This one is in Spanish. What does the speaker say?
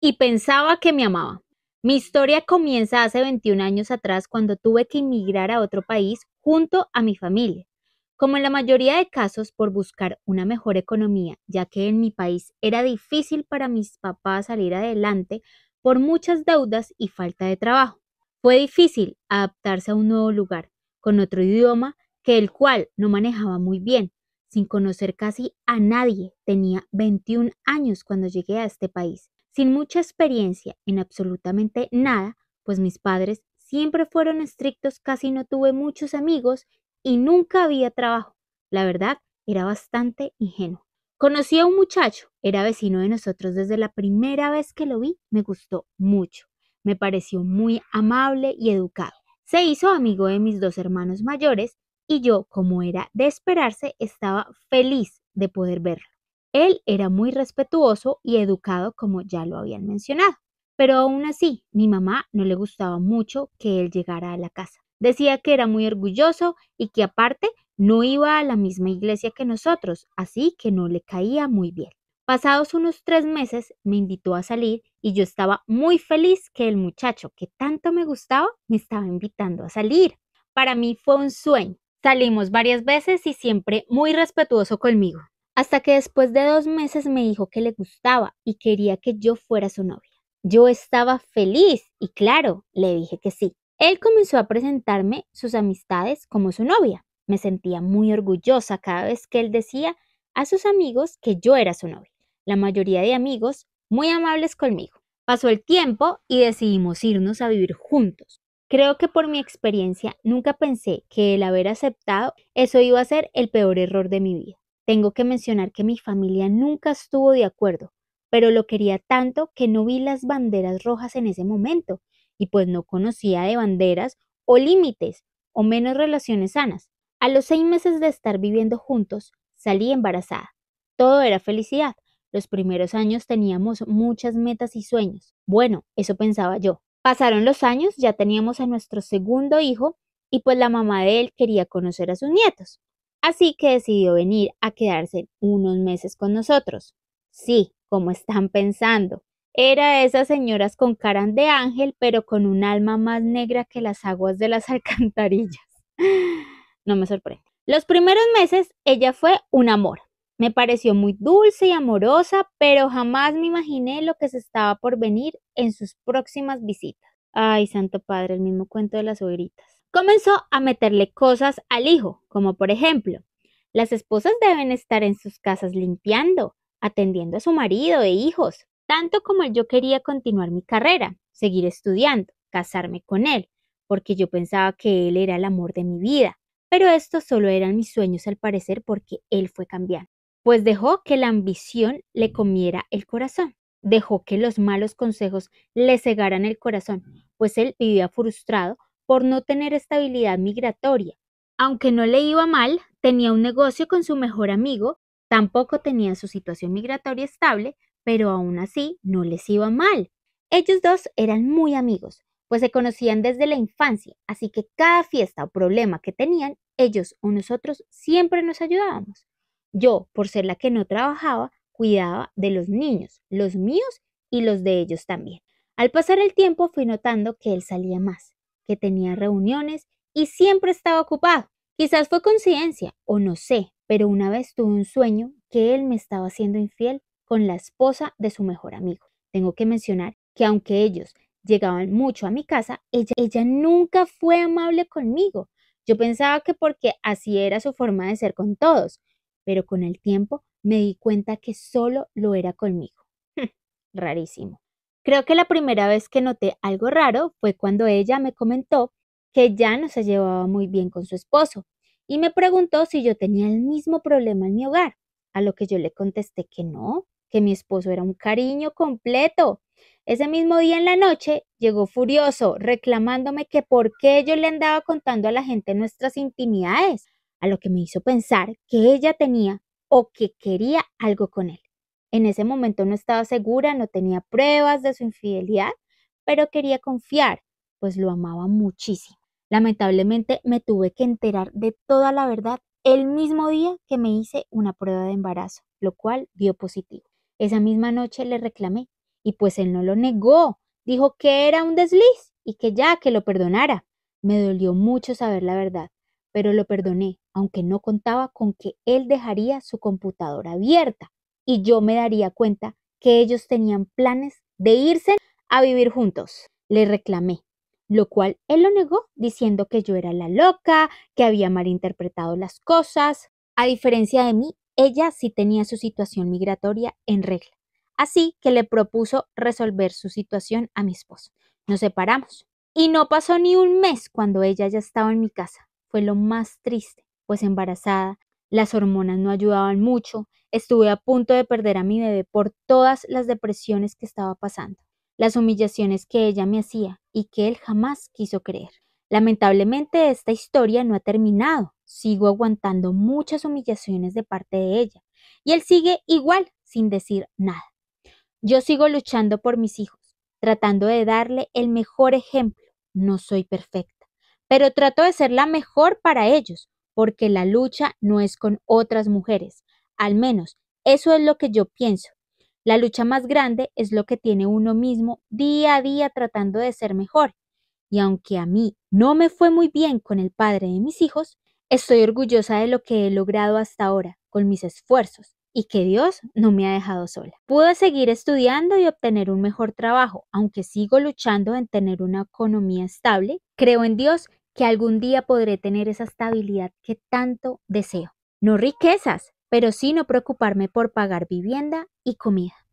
y pensaba que me amaba. Mi historia comienza hace 21 años atrás cuando tuve que emigrar a otro país junto a mi familia. Como en la mayoría de casos, por buscar una mejor economía, ya que en mi país era difícil para mis papás salir adelante por muchas deudas y falta de trabajo. Fue difícil adaptarse a un nuevo lugar, con otro idioma que el cual no manejaba muy bien, sin conocer casi a nadie. Tenía 21 años cuando llegué a este país sin mucha experiencia en absolutamente nada, pues mis padres siempre fueron estrictos, casi no tuve muchos amigos y nunca había trabajo. La verdad, era bastante ingenuo. Conocí a un muchacho, era vecino de nosotros desde la primera vez que lo vi, me gustó mucho. Me pareció muy amable y educado. Se hizo amigo de mis dos hermanos mayores y yo, como era de esperarse, estaba feliz de poder verlo. Él era muy respetuoso y educado, como ya lo habían mencionado. Pero aún así, mi mamá no le gustaba mucho que él llegara a la casa. Decía que era muy orgulloso y que aparte no iba a la misma iglesia que nosotros, así que no le caía muy bien. Pasados unos tres meses me invitó a salir y yo estaba muy feliz que el muchacho que tanto me gustaba me estaba invitando a salir. Para mí fue un sueño. Salimos varias veces y siempre muy respetuoso conmigo hasta que después de dos meses me dijo que le gustaba y quería que yo fuera su novia. Yo estaba feliz y claro, le dije que sí. Él comenzó a presentarme sus amistades como su novia. Me sentía muy orgullosa cada vez que él decía a sus amigos que yo era su novia. La mayoría de amigos muy amables conmigo. Pasó el tiempo y decidimos irnos a vivir juntos. Creo que por mi experiencia nunca pensé que el haber aceptado eso iba a ser el peor error de mi vida. Tengo que mencionar que mi familia nunca estuvo de acuerdo, pero lo quería tanto que no vi las banderas rojas en ese momento, y pues no conocía de banderas o límites, o menos relaciones sanas. A los seis meses de estar viviendo juntos, salí embarazada. Todo era felicidad. Los primeros años teníamos muchas metas y sueños. Bueno, eso pensaba yo. Pasaron los años, ya teníamos a nuestro segundo hijo y pues la mamá de él quería conocer a sus nietos. Así que decidió venir a quedarse unos meses con nosotros. Sí, como están pensando, era esas señoras con cara de ángel, pero con un alma más negra que las aguas de las alcantarillas. No me sorprende. Los primeros meses ella fue un amor. Me pareció muy dulce y amorosa, pero jamás me imaginé lo que se estaba por venir en sus próximas visitas. Ay, Santo Padre, el mismo cuento de las suegritas comenzó a meterle cosas al hijo, como por ejemplo, las esposas deben estar en sus casas limpiando, atendiendo a su marido e hijos, tanto como yo quería continuar mi carrera, seguir estudiando, casarme con él, porque yo pensaba que él era el amor de mi vida. Pero estos solo eran mis sueños al parecer porque él fue cambiando, pues dejó que la ambición le comiera el corazón, dejó que los malos consejos le cegaran el corazón, pues él vivía frustrado por no tener estabilidad migratoria. Aunque no le iba mal, tenía un negocio con su mejor amigo, tampoco tenía su situación migratoria estable, pero aún así no les iba mal. Ellos dos eran muy amigos, pues se conocían desde la infancia, así que cada fiesta o problema que tenían, ellos o nosotros siempre nos ayudábamos. Yo, por ser la que no trabajaba, cuidaba de los niños, los míos y los de ellos también. Al pasar el tiempo fui notando que él salía más, que tenía reuniones y siempre estaba ocupado. Quizás fue coincidencia o no sé, pero una vez tuve un sueño que él me estaba haciendo infiel con la esposa de su mejor amigo. Tengo que mencionar que aunque ellos llegaban mucho a mi casa, ella, ella nunca fue amable conmigo. Yo pensaba que porque así era su forma de ser con todos, pero con el tiempo me di cuenta que solo lo era conmigo. Rarísimo. Creo que la primera vez que noté algo raro fue cuando ella me comentó que ya no se llevaba muy bien con su esposo y me preguntó si yo tenía el mismo problema en mi hogar, a lo que yo le contesté que no, que mi esposo era un cariño completo. Ese mismo día en la noche llegó furioso, reclamándome que por qué yo le andaba contando a la gente nuestras intimidades, a lo que me hizo pensar que ella tenía o que quería algo con él. En ese momento no estaba segura, no tenía pruebas de su infidelidad, pero quería confiar, pues lo amaba muchísimo. Lamentablemente me tuve que enterar de toda la verdad el mismo día que me hice una prueba de embarazo, lo cual dio positivo. Esa misma noche le reclamé y pues él no lo negó, dijo que era un desliz y que ya, que lo perdonara. Me dolió mucho saber la verdad, pero lo perdoné, aunque no contaba con que él dejaría su computadora abierta y yo me daría cuenta que ellos tenían planes de irse a vivir juntos. Le reclamé, lo cual él lo negó diciendo que yo era la loca, que había malinterpretado las cosas. A diferencia de mí, ella sí tenía su situación migratoria en regla. Así que le propuso resolver su situación a mi esposo. Nos separamos. Y no pasó ni un mes cuando ella ya estaba en mi casa. Fue lo más triste, pues embarazada, las hormonas no ayudaban mucho, estuve a punto de perder a mi bebé por todas las depresiones que estaba pasando, las humillaciones que ella me hacía y que él jamás quiso creer. Lamentablemente esta historia no ha terminado, sigo aguantando muchas humillaciones de parte de ella y él sigue igual sin decir nada. Yo sigo luchando por mis hijos, tratando de darle el mejor ejemplo. No soy perfecta, pero trato de ser la mejor para ellos porque la lucha no es con otras mujeres. Al menos, eso es lo que yo pienso. La lucha más grande es lo que tiene uno mismo día a día tratando de ser mejor. Y aunque a mí no me fue muy bien con el padre de mis hijos, estoy orgullosa de lo que he logrado hasta ahora con mis esfuerzos y que Dios no me ha dejado sola. Pude seguir estudiando y obtener un mejor trabajo, aunque sigo luchando en tener una economía estable. Creo en Dios que algún día podré tener esa estabilidad que tanto deseo. No riquezas, pero sí no preocuparme por pagar vivienda y comida.